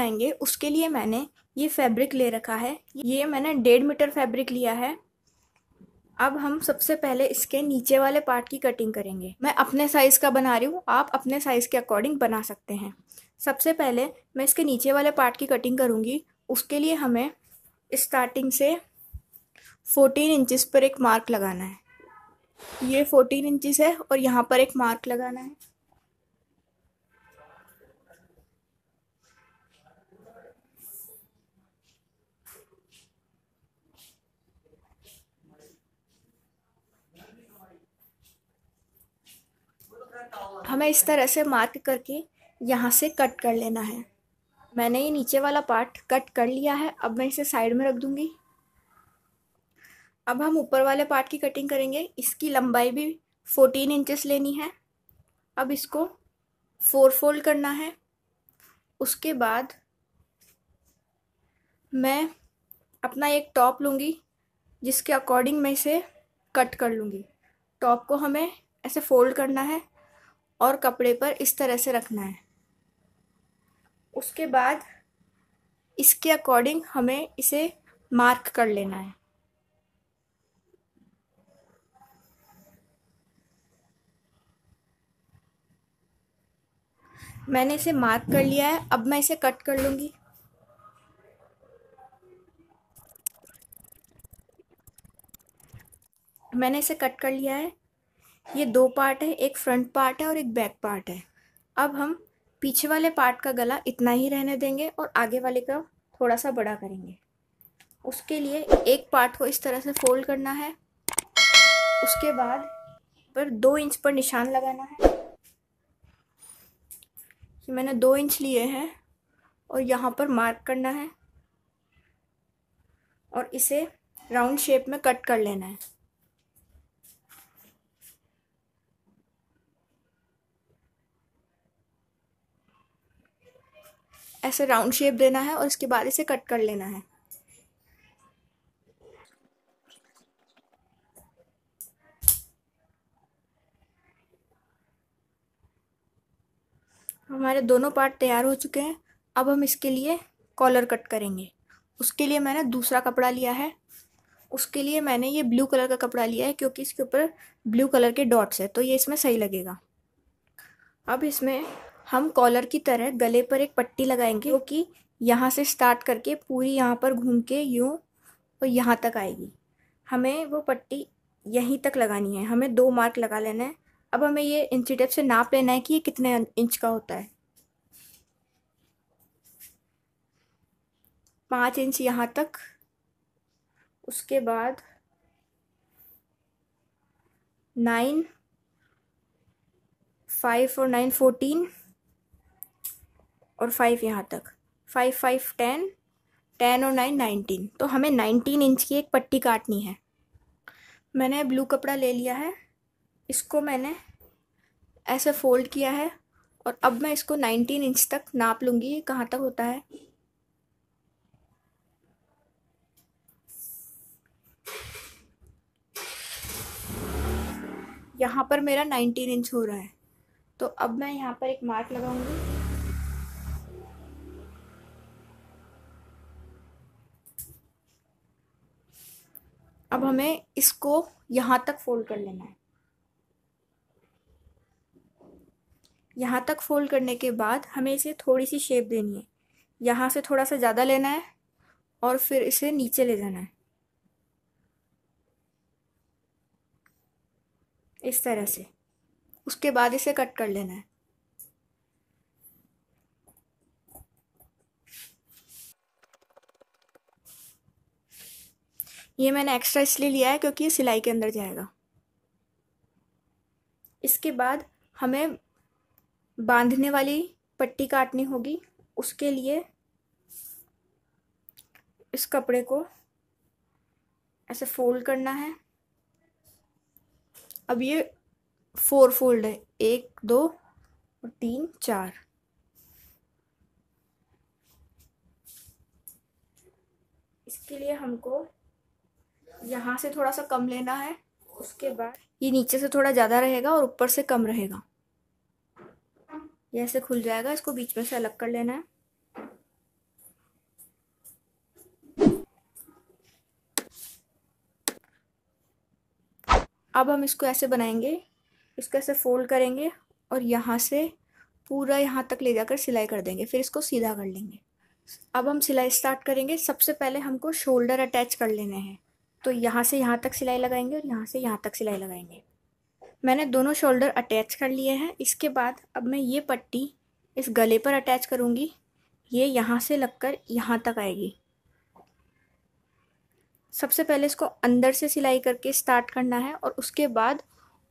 बनाएंगे उसके लिए मैंने ये फैब्रिक ले रखा है ये मैंने डेढ़ मीटर फैब्रिक लिया है अब हम सबसे पहले इसके नीचे वाले पार्ट की कटिंग करेंगे मैं अपने साइज़ का बना रही हूँ आप अपने साइज़ के अकॉर्डिंग बना सकते हैं सबसे पहले मैं इसके नीचे वाले पार्ट की कटिंग करूँगी उसके लिए हमें स्टार्टिंग से फोर्टीन इंचज़ पर एक मार्क लगाना है ये फोर्टीन इंचज़ है और यहाँ पर एक मार्क लगाना है हमें इस तरह से मार्क करके यहाँ से कट कर लेना है मैंने ये नीचे वाला पार्ट कट कर लिया है अब मैं इसे साइड में रख दूँगी अब हम ऊपर वाले पार्ट की कटिंग करेंगे इसकी लंबाई भी फोर्टीन इंचेस लेनी है अब इसको फोर फोल्ड करना है उसके बाद मैं अपना एक टॉप लूँगी जिसके अकॉर्डिंग मैं इसे कट कर लूँगी टॉप को हमें ऐसे फोल्ड करना है और कपड़े पर इस तरह से रखना है उसके बाद इसके अकॉर्डिंग हमें इसे मार्क कर लेना है मैंने इसे मार्क कर लिया है अब मैं इसे कट कर लूँगी मैंने इसे कट कर लिया है ये दो पार्ट है एक फ्रंट पार्ट है और एक बैक पार्ट है अब हम पीछे वाले पार्ट का गला इतना ही रहने देंगे और आगे वाले का थोड़ा सा बड़ा करेंगे उसके लिए एक पार्ट को इस तरह से फोल्ड करना है उसके बाद पर दो इंच पर निशान लगाना है कि मैंने दो इंच लिए हैं और यहाँ पर मार्क करना है और इसे राउंड शेप में कट कर लेना है ऐसे राउंड शेप देना है और इसके बाद इसे कट कर लेना है हमारे दोनों पार्ट तैयार हो चुके हैं अब हम इसके लिए कॉलर कट करेंगे उसके लिए मैंने दूसरा कपड़ा लिया है उसके लिए मैंने ये ब्लू कलर का कपड़ा लिया है क्योंकि इसके ऊपर ब्लू कलर के डॉट्स है तो ये इसमें सही लगेगा अब इसमें हम कॉलर की तरह गले पर एक पट्टी लगाएंगे जो कि यहाँ से स्टार्ट करके पूरी यहाँ पर घूम के यूँ और यहाँ तक आएगी हमें वो पट्टी यहीं तक लगानी है हमें दो मार्क लगा लेना है अब हमें ये इंची टेप से नाप लेना है कि ये कितने इंच का होता है पाँच इंच यहाँ तक उसके बाद नाइन फाइव और नाइन फोर्टीन और फाइव यहाँ तक फाइव फाइव टेन टेन और नाइन नाइनटीन तो हमें नाइनटीन इंच की एक पट्टी काटनी है मैंने ब्लू कपड़ा ले लिया है इसको मैंने ऐसे फोल्ड किया है और अब मैं इसको नाइनटीन इंच तक नाप लूँगी कहाँ तक होता है यहाँ पर मेरा नाइनटीन इंच हो रहा है तो अब मैं यहाँ पर एक मार्क लगाऊंगी अब हमें इसको यहाँ तक फोल्ड कर लेना है यहाँ तक फोल्ड करने के बाद हमें इसे थोड़ी सी शेप देनी है यहाँ से थोड़ा सा ज़्यादा लेना है और फिर इसे नीचे ले जाना है इस तरह से उसके बाद इसे कट कर लेना है ये मैंने एक्स्ट्रा इसलिए लिया है क्योंकि ये सिलाई के अंदर जाएगा इसके बाद हमें बांधने वाली पट्टी काटनी होगी उसके लिए इस कपड़े को ऐसे फोल्ड करना है अब ये फोर फोल्ड है एक दो और तीन चार इसके लिए हमको यहाँ से थोड़ा सा कम लेना है उसके बाद ये नीचे से थोड़ा ज़्यादा रहेगा और ऊपर से कम रहेगा ये ऐसे खुल जाएगा इसको बीच में से अलग कर लेना है अब हम इसको ऐसे बनाएंगे इसको ऐसे फोल्ड करेंगे और यहाँ से पूरा यहाँ तक ले जाकर सिलाई कर देंगे फिर इसको सीधा कर लेंगे अब हम सिलाई स्टार्ट करेंगे सबसे पहले हमको शोल्डर अटैच कर लेने हैं तो यहाँ से यहाँ तक सिलाई लगाएंगे और यहाँ से यहाँ तक सिलाई लगाएंगे मैंने दोनों शोल्डर अटैच कर लिए हैं इसके बाद अब मैं ये पट्टी इस गले पर अटैच करूँगी ये यहाँ से लगकर यहाँ तक आएगी सबसे पहले इसको अंदर से सिलाई करके स्टार्ट करना है और उसके बाद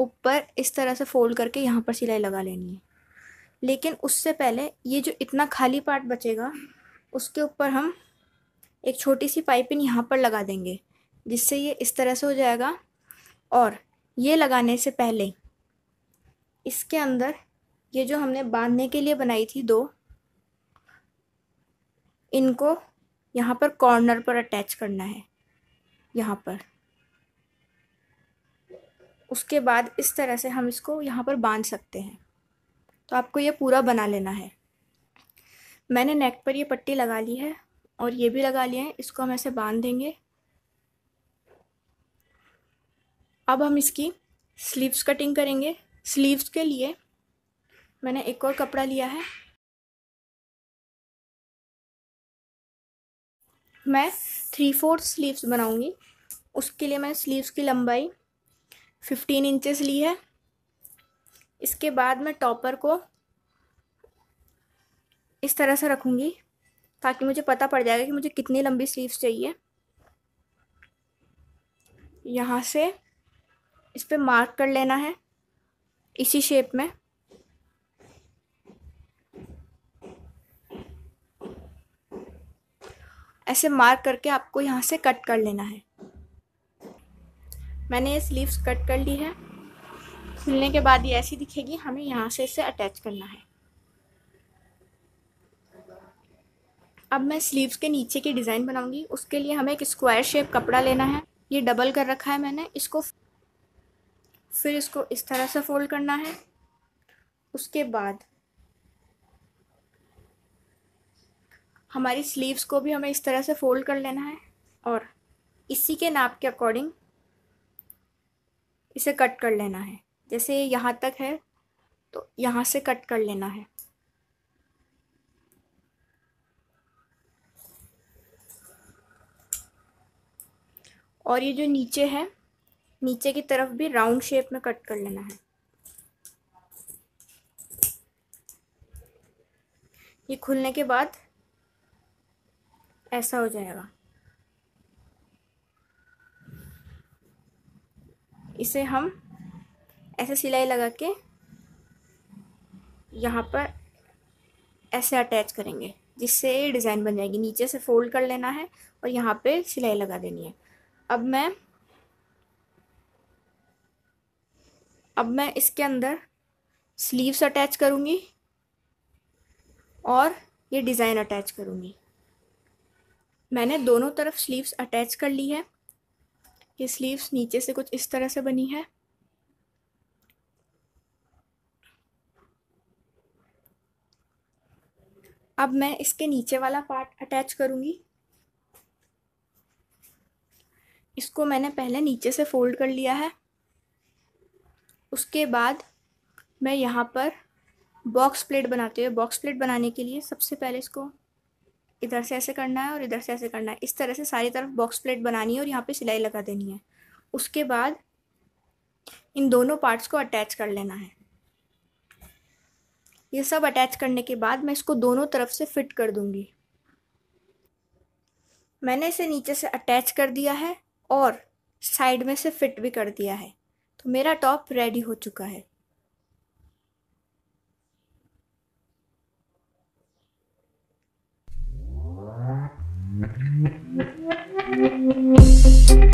ऊपर इस तरह से फोल्ड करके यहाँ पर सिलाई लगा लेनी है लेकिन उससे पहले ये जो इतना खाली पार्ट बचेगा उसके ऊपर हम एक छोटी सी पाइपिंग यहाँ पर लगा देंगे जिससे ये इस तरह से हो जाएगा और ये लगाने से पहले इसके अंदर ये जो हमने बांधने के लिए बनाई थी दो इनको यहाँ पर कॉर्नर पर अटैच करना है यहाँ पर उसके बाद इस तरह से हम इसको यहाँ पर बांध सकते हैं तो आपको ये पूरा बना लेना है मैंने नेक पर ये पट्टी लगा ली है और ये भी लगा लिए हैं इसको हम ऐसे बांध देंगे अब हम इसकी स्लीव्स कटिंग करेंगे स्लीव्स के लिए मैंने एक और कपड़ा लिया है मैं थ्री फोर्थ स्लीव्स बनाऊंगी उसके लिए मैंने स्लीव्स की लंबाई फिफ्टीन इंचेस ली है इसके बाद मैं टॉपर को इस तरह से रखूँगी ताकि मुझे पता पड़ जाएगा कि मुझे कितनी लंबी स्लीव्स चाहिए यहाँ से इस पर मार्क कर लेना है इसी शेप में ऐसे मार्क करके आपको यहाँ से कट कर लेना है मैंने ये स्लीव्स कट कर ली है सिलने के बाद ये ऐसी दिखेगी हमें यहाँ से इसे अटैच करना है अब मैं स्लीव्स के नीचे की डिज़ाइन बनाऊंगी उसके लिए हमें एक स्क्वायर शेप कपड़ा लेना है ये डबल कर रखा है मैंने इसको फिर इसको इस तरह से फोल्ड करना है उसके बाद हमारी स्लीव्स को भी हमें इस तरह से फोल्ड कर लेना है और इसी के नाप के अकॉर्डिंग इसे कट कर लेना है जैसे यहाँ तक है तो यहाँ से कट कर लेना है और ये जो नीचे है नीचे की तरफ भी राउंड शेप में कट कर लेना है ये खुलने के बाद ऐसा हो जाएगा इसे हम ऐसे सिलाई लगा के यहाँ पर ऐसे अटैच करेंगे जिससे ये डिज़ाइन बन जाएगी नीचे से फोल्ड कर लेना है और यहाँ पे सिलाई लगा देनी है अब मैं अब मैं इसके अंदर स्लीव्स अटैच करूँगी और ये डिज़ाइन अटैच करूँगी मैंने दोनों तरफ स्लीव्स अटैच कर ली है ये स्लीव्स नीचे से कुछ इस तरह से बनी है अब मैं इसके नीचे वाला पार्ट अटैच करूँगी इसको मैंने पहले नीचे से फोल्ड कर लिया है उसके बाद मैं यहाँ पर बॉक्स प्लेट बनाते हुए बॉक्स प्लेट बनाने के लिए सबसे पहले इसको इधर से ऐसे करना है और इधर से ऐसे करना है इस तरह से सारी तरफ बॉक्स प्लेट बनानी है और यहाँ पे सिलाई लगा देनी है उसके बाद इन दोनों पार्ट्स को अटैच कर लेना है ये सब अटैच करने के बाद मैं इसको दोनों तरफ से फिट कर दूँगी मैंने इसे नीचे से अटैच कर दिया है और साइड में से फिट भी कर दिया है तो मेरा टॉप रेडी हो चुका है Thank you.